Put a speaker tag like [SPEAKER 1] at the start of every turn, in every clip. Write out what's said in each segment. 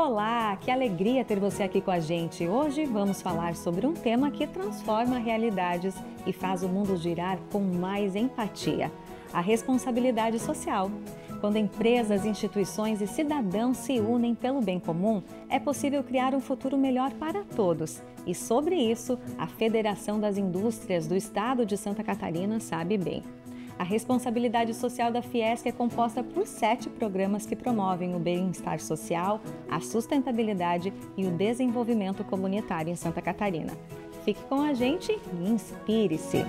[SPEAKER 1] Olá, que alegria ter você aqui com a gente. Hoje vamos falar sobre um tema que transforma realidades e faz o mundo girar com mais empatia: a responsabilidade social. Quando empresas, instituições e cidadãos se unem pelo bem comum, é possível criar um futuro melhor para todos. E sobre isso, a Federação das Indústrias do Estado de Santa Catarina sabe bem. A responsabilidade social da Fiesc é composta por sete programas que promovem o bem-estar social, a sustentabilidade e o desenvolvimento comunitário em Santa Catarina. Fique com a gente e inspire-se!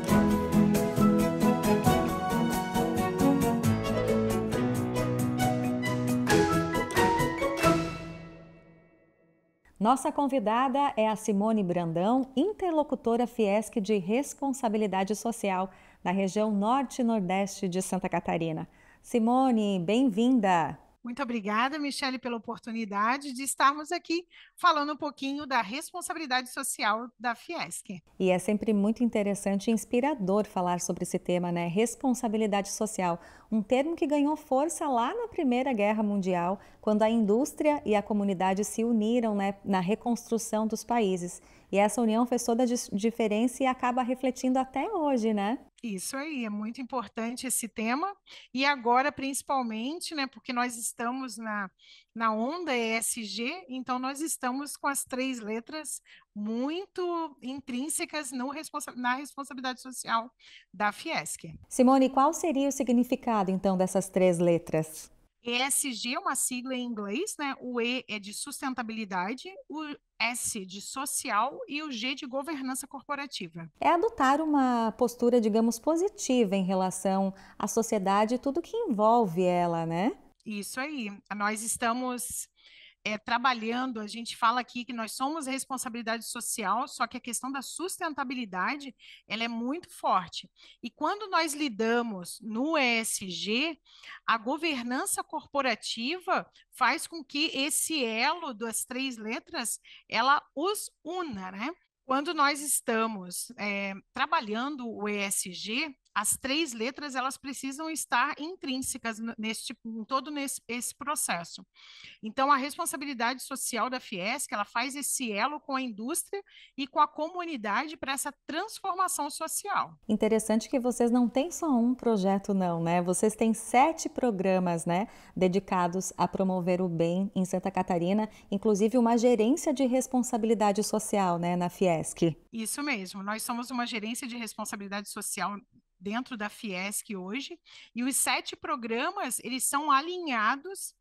[SPEAKER 1] Nossa convidada é a Simone Brandão, interlocutora Fiesc de Responsabilidade Social na região norte e nordeste de Santa Catarina. Simone, bem-vinda!
[SPEAKER 2] Muito obrigada, Michele, pela oportunidade de estarmos aqui falando um pouquinho da responsabilidade social da Fiesc.
[SPEAKER 1] E é sempre muito interessante e inspirador falar sobre esse tema, né? Responsabilidade social, um termo que ganhou força lá na Primeira Guerra Mundial, quando a indústria e a comunidade se uniram né, na reconstrução dos países. E essa união fez toda a
[SPEAKER 2] diferença e acaba refletindo até hoje, né? Isso aí, é muito importante esse tema. E agora, principalmente, né, porque nós estamos na, na onda ESG, então nós estamos com as três letras muito intrínsecas no, na responsabilidade social da Fiesc.
[SPEAKER 1] Simone, qual seria o significado, então, dessas três letras?
[SPEAKER 2] ESG é uma sigla em inglês, né? O E é de sustentabilidade, o S de social e o G de governança corporativa.
[SPEAKER 1] É adotar uma postura, digamos, positiva em relação à sociedade e tudo que envolve ela, né?
[SPEAKER 2] Isso aí. Nós estamos é, trabalhando, a gente fala aqui que nós somos responsabilidade social, só que a questão da sustentabilidade ela é muito forte. E quando nós lidamos no ESG, a governança corporativa faz com que esse elo das três letras ela os una, né? Quando nós estamos é, trabalhando o ESG, as três letras elas precisam estar intrínsecas neste, em todo nesse, esse processo. Então, a responsabilidade social da Fiesc ela faz esse elo com a indústria e com a comunidade para essa transformação social.
[SPEAKER 1] Interessante que vocês não têm só um projeto, não, né? Vocês têm sete programas, né, dedicados a promover o bem em Santa Catarina, inclusive uma gerência de responsabilidade social, né, na Fiesc.
[SPEAKER 2] Isso mesmo. Nós somos uma gerência de responsabilidade social dentro da Fiesc hoje, e os sete programas, eles são alinhados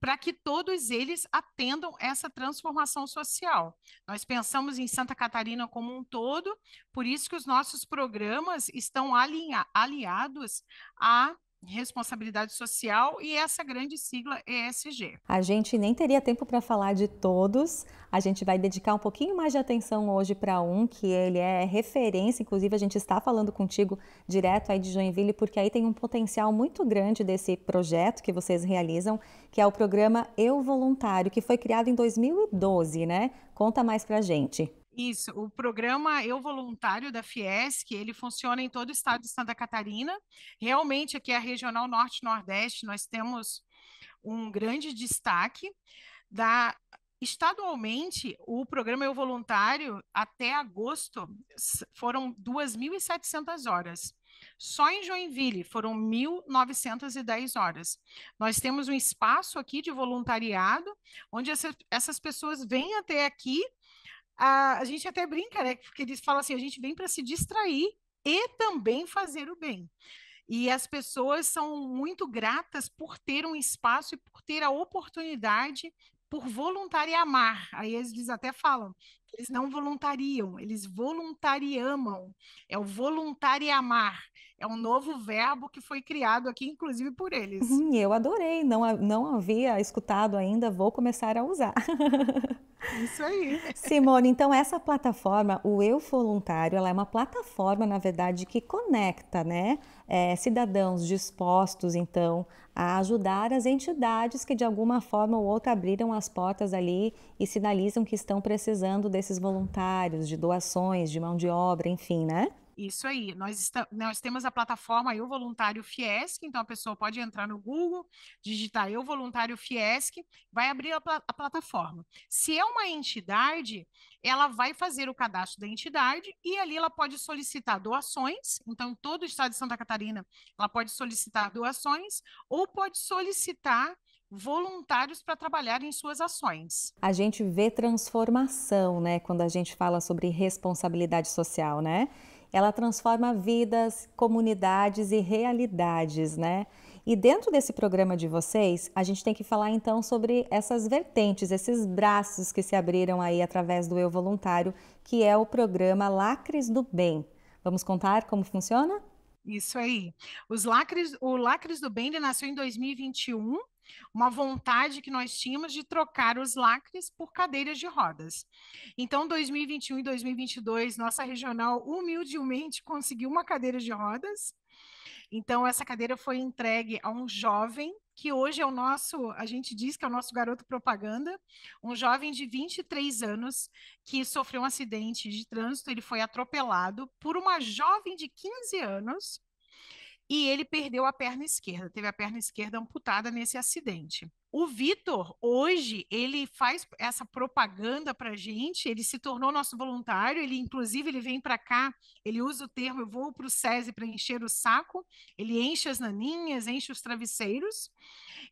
[SPEAKER 2] para que todos eles atendam essa transformação social. Nós pensamos em Santa Catarina como um todo, por isso que os nossos programas estão alinha, aliados a responsabilidade social e essa grande sigla ESG.
[SPEAKER 1] A gente nem teria tempo para falar de todos. A gente vai dedicar um pouquinho mais de atenção hoje para um que ele é referência, inclusive a gente está falando contigo direto aí de Joinville porque aí tem um potencial muito grande desse projeto que vocês realizam, que é o programa Eu Voluntário, que foi criado em 2012, né? Conta mais pra gente.
[SPEAKER 2] Isso, o programa Eu Voluntário da Fiesc, ele funciona em todo o estado de Santa Catarina. Realmente, aqui é a Regional Norte-Nordeste, nós temos um grande destaque da Estadualmente, o programa Eu Voluntário, até agosto, foram 2.700 horas. Só em Joinville foram 1.910 horas. Nós temos um espaço aqui de voluntariado, onde essa, essas pessoas vêm até aqui a, a gente até brinca, né? Porque eles falam assim: a gente vem para se distrair e também fazer o bem. E as pessoas são muito gratas por ter um espaço e por ter a oportunidade por amar Aí eles até falam: eles não voluntariam, eles voluntariamam. É o voluntariamar. É um novo verbo que foi criado aqui, inclusive por eles. Hum, eu
[SPEAKER 1] adorei, não, não havia escutado ainda, vou começar a
[SPEAKER 2] usar. Isso aí. Simone,
[SPEAKER 1] então essa plataforma, o Eu Voluntário, ela é uma plataforma, na verdade, que conecta, né, é, cidadãos dispostos, então, a ajudar as entidades que de alguma forma ou outra abriram as portas ali e sinalizam que estão precisando desse desses voluntários, de doações, de mão de obra, enfim, né?
[SPEAKER 2] Isso aí, nós, nós temos a plataforma Eu Voluntário Fiesc, então a pessoa pode entrar no Google, digitar Eu Voluntário Fiesc, vai abrir a, pl a, plataforma. Se é uma entidade, ela vai fazer o cadastro da entidade e ali ela pode solicitar doações, então todo o estado de Santa Catarina, ela pode solicitar doações ou pode solicitar voluntários para trabalhar em suas ações.
[SPEAKER 1] A gente vê transformação, né, quando a gente fala sobre responsabilidade social, né? Ela transforma vidas, comunidades e realidades, né? E dentro desse programa de vocês, a gente tem que falar então sobre essas vertentes, esses braços que se abriram aí através do Eu Voluntário, que é o programa Lacres do Bem. Vamos contar como funciona?
[SPEAKER 2] Isso aí. Lacres, o Lacres do Bem nasceu em 2021 uma vontade que nós tínhamos de trocar os lacres por cadeiras de rodas. Então, 2021 e 2022, nossa regional humildemente conseguiu uma cadeira de rodas. Então, essa cadeira foi entregue a um jovem que hoje é o nosso, a gente diz que é o nosso garoto propaganda, um jovem de 23 anos que sofreu um acidente de trânsito, ele foi atropelado por uma jovem de 15 anos e ele perdeu a perna esquerda, teve a perna esquerda amputada nesse acidente. O Vitor, hoje, ele faz essa propaganda para a gente, ele se tornou nosso voluntário, ele inclusive ele vem para cá, ele usa o termo, eu vou para o SESI para encher o saco, ele enche as naninhas, enche os travesseiros,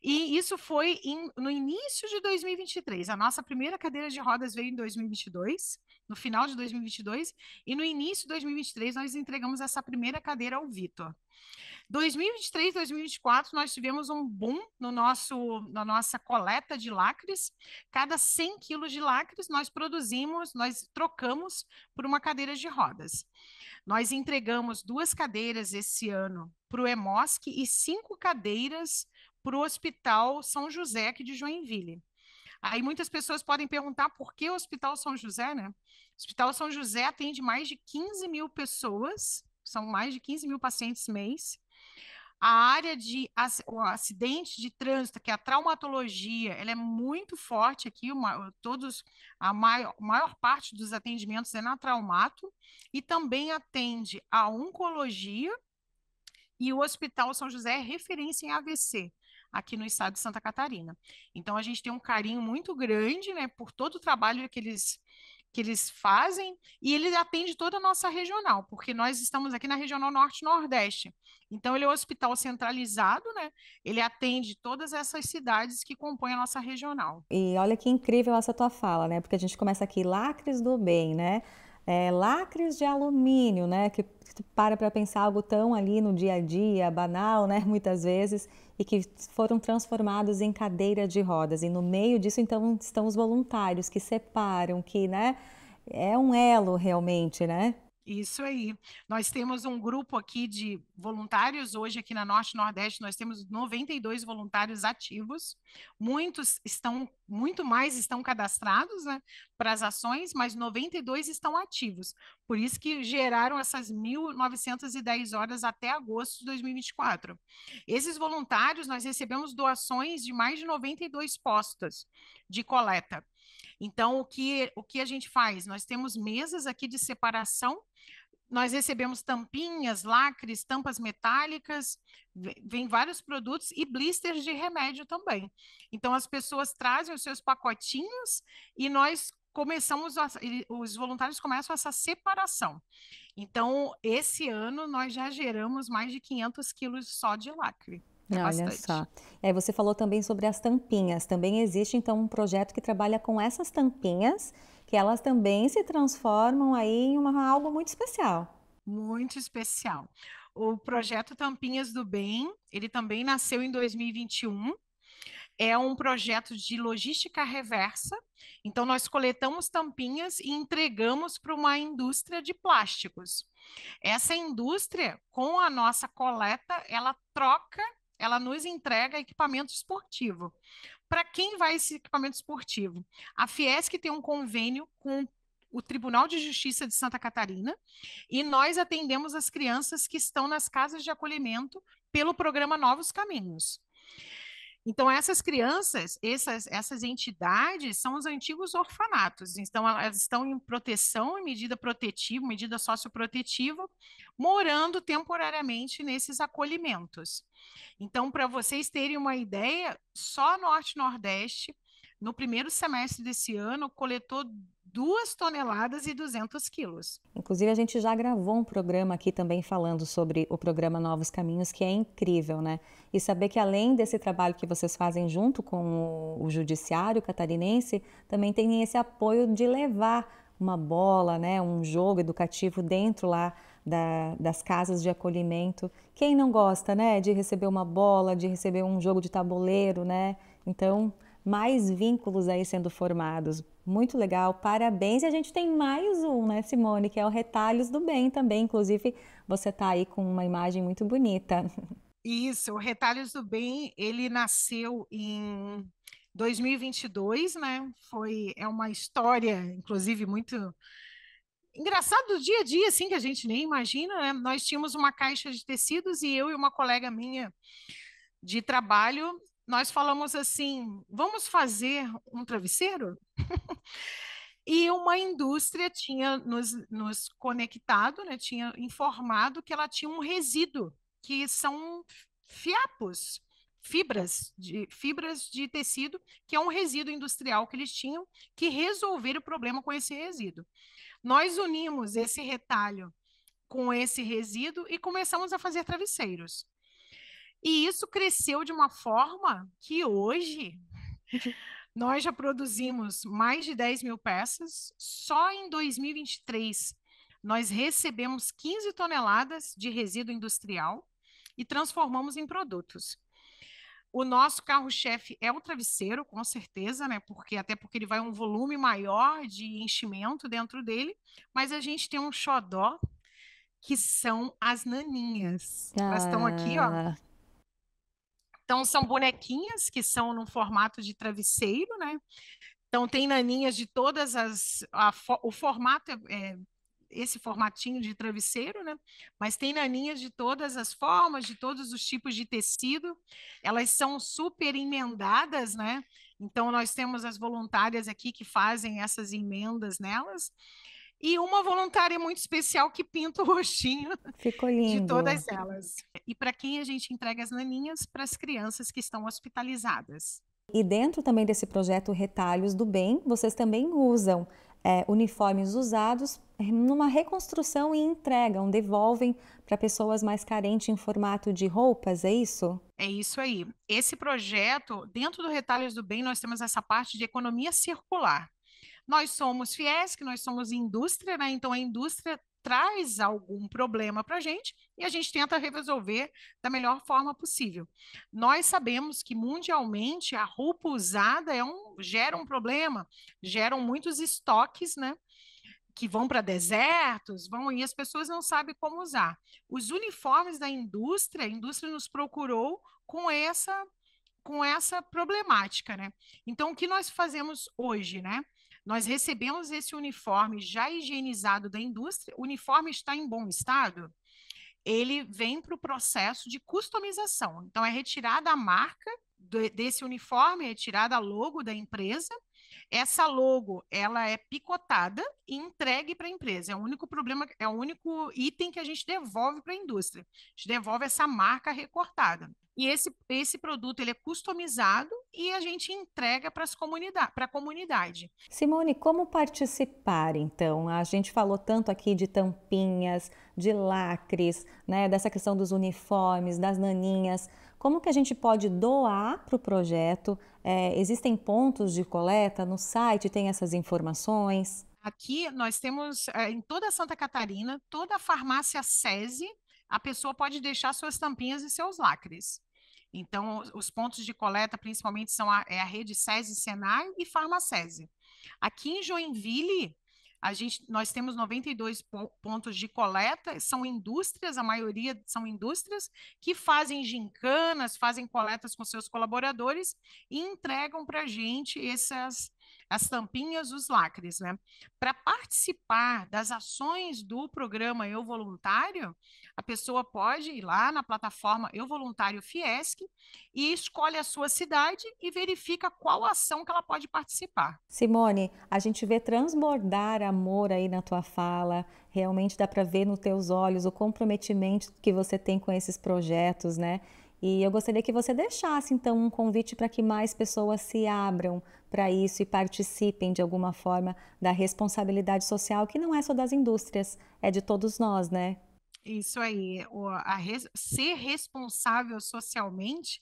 [SPEAKER 2] e isso foi em, no início de 2023, a nossa primeira cadeira de rodas veio em 2022, no final de 2022, e no início de 2023 nós entregamos essa primeira cadeira ao Vitor. 2023, 2024, nós tivemos um boom no nosso, na nossa coleta de lacres. Cada 100 quilos de lacres, nós produzimos, nós trocamos por uma cadeira de rodas. Nós entregamos duas cadeiras esse ano para o EMOSC e cinco cadeiras para o Hospital São José, aqui de Joinville. Aí muitas pessoas podem perguntar por que o Hospital São José, né? O Hospital São José atende mais de 15 mil pessoas são mais de 15 mil pacientes mês. A área de acidente de trânsito, que é a traumatologia, ela é muito forte aqui. Uma, todos a maior, maior parte dos atendimentos é na traumato e também atende a oncologia e o Hospital São José é referência em AVC aqui no estado de Santa Catarina. Então a gente tem um carinho muito grande, né, por todo o trabalho que eles que eles fazem e ele atende toda a nossa regional, porque nós estamos aqui na regional norte-nordeste. Então, ele é um hospital centralizado, né? Ele atende todas essas cidades que compõem a nossa regional.
[SPEAKER 1] E olha que incrível essa tua fala, né? Porque a gente começa aqui, lacres do bem, né? é, lacres de alumínio, né? Que para para pensar algo tão ali no dia a dia, banal, né? Muitas vezes, e que foram transformados em cadeira de rodas. E no meio disso, então, estão os voluntários que separam, que, né? É um elo realmente, né?
[SPEAKER 2] Isso aí. Nós temos um grupo aqui de voluntários hoje aqui na Norte Nordeste, nós temos 92 voluntários ativos. Muitos estão, muito mais estão cadastrados né, para as ações, mas 92 estão ativos. Por isso que geraram essas 1.910 horas até agosto de 2024. Esses voluntários, nós recebemos doações de mais de 92 postas de coleta. Então, o que, o que a gente faz? Nós temos mesas aqui de separação, nós recebemos tampinhas, lacres, tampas metálicas, vem vários produtos e blisters de remédio também. Então, as pessoas trazem os seus pacotinhos e nós começamos, a, os voluntários começam essa separação. Então, esse ano, nós já geramos mais de 500 quilos só de lacre.
[SPEAKER 1] Olha bastante. só. aí é, você falou também sobre as tampinhas. Também existe então um projeto que trabalha com essas tampinhas, que elas também se transformam aí em uma, algo muito
[SPEAKER 2] especial. Muito especial. O projeto Tampinhas do Bem, ele também nasceu em 2021. É um projeto de logística reversa. Então, nós coletamos tampinhas e entregamos para uma indústria de plásticos. Essa indústria, com a nossa coleta, ela troca ela nos entrega equipamento esportivo. Para quem vai esse equipamento esportivo? A Fiesc tem um convênio com o Tribunal de Justiça de Santa Catarina e nós atendemos as crianças que estão nas casas de acolhimento pelo programa Novos Caminhos. Então, essas crianças, essas, essas entidades são os antigos orfanatos. Então, elas estão em proteção, em medida protetiva, medida socioprotetiva, morando temporariamente nesses acolhimentos. Então, para vocês terem uma ideia, só Norte-Nordeste, no primeiro semestre desse ano, coletou 2 toneladas e 200 quilos.
[SPEAKER 1] Inclusive, a gente já gravou um programa aqui também falando sobre o programa Novos Caminhos, que é incrível, né? E saber que além desse trabalho que vocês fazem junto com o, judiciário catarinense, também tem esse apoio de levar uma bola, né, um jogo educativo dentro lá da, das casas de acolhimento. Quem não gosta, né, de receber uma bola, de receber um jogo de tabuleiro, né? Então, mais vínculos aí sendo formados muito legal, parabéns. E a gente tem mais um, né, Simone, que é o Retalhos do Bem também. Inclusive, você está aí com uma imagem muito bonita.
[SPEAKER 2] Isso, o Retalhos do Bem, ele nasceu em 2022, né? Foi, é uma história, inclusive, muito engraçado do dia a dia, assim, que a gente nem imagina, né? Nós tínhamos uma caixa de tecidos e eu e uma colega minha de trabalho, nós falamos assim: vamos fazer um travesseiro? e uma indústria tinha nos, nos conectado, né, tinha informado que ela tinha um resíduo, que são fiapos, fibras de, fibras de tecido, que é um resíduo industrial que eles tinham, que resolver o problema com esse resíduo. Nós unimos esse retalho com esse resíduo e começamos a fazer travesseiros. E isso cresceu de uma forma que hoje nós já produzimos mais de 10 mil peças. Só em 2023 nós recebemos 15 toneladas de resíduo industrial e transformamos em produtos. O nosso carro-chefe é o travesseiro, com certeza, né? Porque até porque ele vai um volume maior de enchimento dentro dele, mas a gente tem um xodó que são as naninhas. Ah. Elas estão aqui, ó, ah. Então, são bonequinhas que são num formato de travesseiro, né? Então, tem naninhas de todas as. A, o formato é, é, esse formatinho de travesseiro, né? Mas tem naninhas de todas as formas, de todos os tipos de tecido. Elas são super emendadas, né? Então nós temos as voluntárias aqui que fazem essas emendas nelas e uma voluntária muito especial que pinta o rostinho Ficou lindo. de todas elas. E para quem a gente entrega as naninhas? Para as crianças que estão hospitalizadas.
[SPEAKER 1] E dentro também desse projeto Retalhos do Bem, vocês também usam é, uniformes usados é, numa reconstrução e entregam, devolvem para pessoas mais carentes em formato de roupas, é isso?
[SPEAKER 2] É isso aí. Esse projeto, dentro do Retalhos do Bem, nós temos essa parte de economia circular nós somos fiéis, que nós somos indústria, né? Então a indústria traz algum problema para a gente e a gente tenta resolver da melhor forma possível. Nós sabemos que mundialmente a roupa usada é um, gera um problema, geram muitos estoques, né? Que vão para desertos, vão e as pessoas não sabem como usar. Os uniformes da indústria, a indústria nos procurou com essa com essa problemática, né? Então, o que nós fazemos hoje, né? Nós recebemos esse uniforme já higienizado da indústria, o uniforme está em bom estado, ele vem para o processo de customização. Então, é retirada a marca desse uniforme, é retirada a logo da empresa, essa logo ela é picotada e entregue para a empresa. É o único problema, é o único item que a gente devolve para a indústria. A gente devolve essa marca recortada. E esse, esse produto ele é customizado e a gente entrega para comunidade, a comunidade.
[SPEAKER 1] Simone, como participar então? A gente falou tanto aqui de tampinhas, de lacres, né, dessa questão dos uniformes, das naninhas. Como que a gente pode doar para o projeto? É, existem pontos de coleta no site, tem essas informações?
[SPEAKER 2] Aqui nós temos é, em toda Santa Catarina, toda a farmácia SESI a pessoa pode deixar suas tampinhas e seus lacres. Então, os pontos de coleta principalmente são a, é a rede SESI, Senai e Farmacese. Aqui em Joinville, a gente, nós temos 92 pontos de coleta, são indústrias, a maioria são indústrias, que fazem gincanas, fazem coletas com seus colaboradores e entregam para a gente essas, as tampinhas, os lacres, né? Para participar das ações do programa Eu Voluntário, a pessoa pode ir lá na plataforma Eu Voluntário Fiesc e escolhe a sua cidade e verifica qual ação que ela pode participar.
[SPEAKER 1] Simone, a gente vê transbordar amor aí na tua fala, realmente dá para ver nos teus olhos o comprometimento que você tem com esses projetos, né? E eu gostaria que você deixasse então um convite para que mais pessoas se abram para isso e participem de alguma forma da responsabilidade social que não é só das indústrias, é de todos nós, né?
[SPEAKER 2] Isso aí, é o, a res, ser responsável socialmente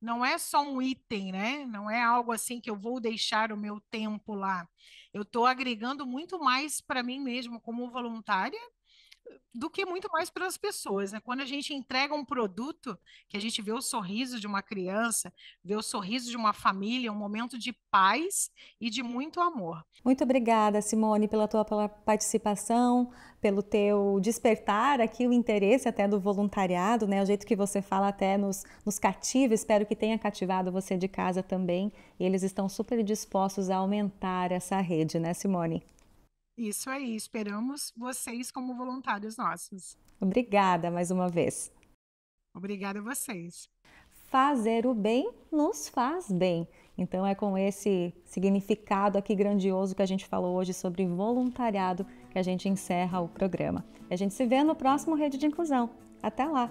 [SPEAKER 2] não é só um item, né? Não é algo assim que eu vou deixar o meu tempo lá. Eu estou agregando muito mais para mim mesmo como voluntária do que muito mais pelas pessoas. Né? Quando a gente entrega um produto, que a gente vê o sorriso de uma criança, vê o sorriso de uma família, um momento de paz e de muito amor.
[SPEAKER 1] Muito obrigada, Simone, pela tua pela participação, pelo teu despertar aqui o interesse até do voluntariado, né? o jeito que você fala até nos, nos cativa. Espero que tenha cativado você de casa também. E eles estão super dispostos a aumentar essa rede, né, Simone?
[SPEAKER 2] Isso aí, esperamos vocês como voluntários nossos.
[SPEAKER 1] Obrigada mais uma vez.
[SPEAKER 2] Obrigada a vocês.
[SPEAKER 1] Fazer o bem nos faz bem. Então é com esse significado aqui grandioso que a gente falou hoje sobre voluntariado que a gente encerra o programa. E a gente se vê no próximo Rede de Inclusão. Até lá!